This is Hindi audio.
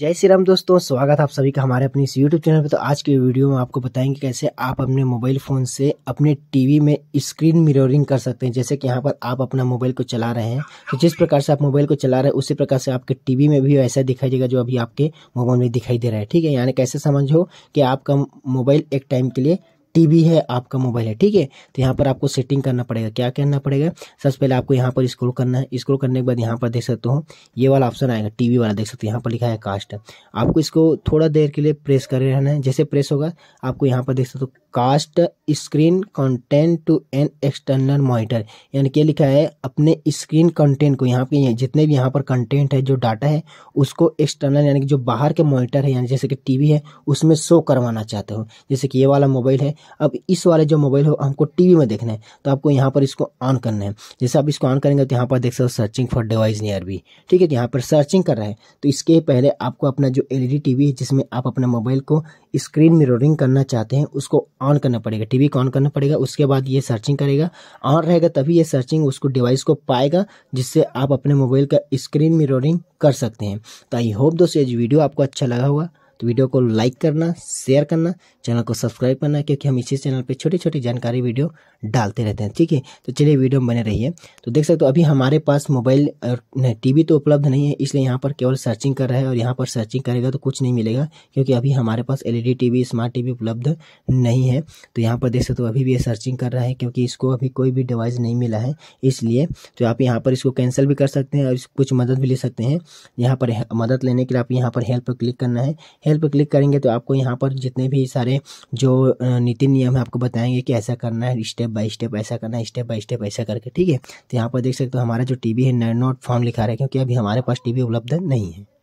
जय श्री राम दोस्तों स्वागत है आप सभी का हमारे अपने इस यूट्यूब चैनल पे तो आज के वीडियो में आपको बताएंगे कैसे आप अपने मोबाइल फ़ोन से अपने टीवी में स्क्रीन मिररिंग कर सकते हैं जैसे कि यहाँ पर आप अपना मोबाइल को चला रहे हैं तो जिस प्रकार से आप मोबाइल को चला रहे हैं उसी प्रकार से आपके टीवी में भी ऐसा दिखाई देगा जो अभी आपके मोबाइल में दिखाई दे रहा है ठीक है यानी कैसे समझो कि आपका मोबाइल एक टाइम के लिए टीवी है आपका मोबाइल है ठीक है तो यहाँ पर आपको सेटिंग करना पड़ेगा क्या करना पड़ेगा सबसे पहले आपको यहाँ पर स्क्रोल करना है स्क्रोल करने के बाद यहाँ पर देख सकते हो ये वाला ऑप्शन आएगा टीवी वाला देख सकते हो यहाँ पर लिखा है कास्ट आपको इसको थोड़ा देर के लिए प्रेस कर रहना है जैसे प्रेस होगा आपको यहाँ पर देख सकते हो cast screen content to an external monitor यानी क्या लिखा है अपने स्क्रीन कंटेंट को यहाँ पे जितने भी यहाँ पर कंटेंट है जो डाटा है उसको एक्सटर्नल यानी कि जो बाहर के मॉनिटर है यानी जैसे कि टीवी है उसमें शो करवाना चाहते हो जैसे कि ये वाला मोबाइल है अब इस वाले जो मोबाइल हो हमको टी में देखना है तो आपको यहाँ पर इसको ऑन करना है जैसे आप इसको ऑन करेंगे तो यहाँ पर देख सकते हो सर्चिंग फॉर डिवाइस नियर भी ठीक है तो यहाँ पर सर्चिंग कर रहा है तो इसके पहले आपको अपना जो एल टीवी e है जिसमें आप अपने मोबाइल को स्क्रीन मिररिंग करना चाहते हैं उसको ऑन करना पड़ेगा टीवी को ऑन करना पड़ेगा उसके बाद ये सर्चिंग करेगा ऑन रहेगा तभी ये सर्चिंग उसको डिवाइस को पाएगा जिससे आप अपने मोबाइल का स्क्रीन मिररिंग कर सकते हैं तो आई होप दोस्तों ये वीडियो आपको अच्छा लगा होगा तो वीडियो को लाइक करना शेयर करना चैनल को सब्सक्राइब करना क्योंकि हम इसी चैनल पे छोटी छोटी जानकारी वीडियो डालते रहते हैं ठीक है तो चलिए वीडियो में बने रहिए तो देख सकते हो अभी हमारे पास मोबाइल टी टीवी तो उपलब्ध नहीं है इसलिए यहाँ पर केवल सर्चिंग कर रहा है और यहाँ पर सर्चिंग करेगा तो कुछ नहीं मिलेगा क्योंकि अभी हमारे पास एल ई स्मार्ट टी उपलब्ध नहीं है तो यहाँ पर देख सकते हो अभी भी ये सर्चिंग कर रहा है क्योंकि इसको अभी कोई भी डिवाइस नहीं मिला है इसलिए तो आप यहाँ पर इसको कैंसिल भी कर सकते हैं और कुछ मदद भी ले सकते हैं यहाँ पर मदद लेने के लिए आप यहाँ पर हेल्प पर क्लिक करना है हेल्प क्लिक करेंगे तो आपको यहाँ पर जितने भी सारे जो नीति नियम है आपको बताएंगे कि ऐसा करना है स्टेप बाय स्टेप ऐसा करना है स्टेप बाय स्टेप ऐसा करके ठीक है तो यहाँ पर देख सकते हो हमारा जो टी है नोट फॉर्म लिखा रहा है क्योंकि अभी हमारे पास टी उपलब्ध नहीं है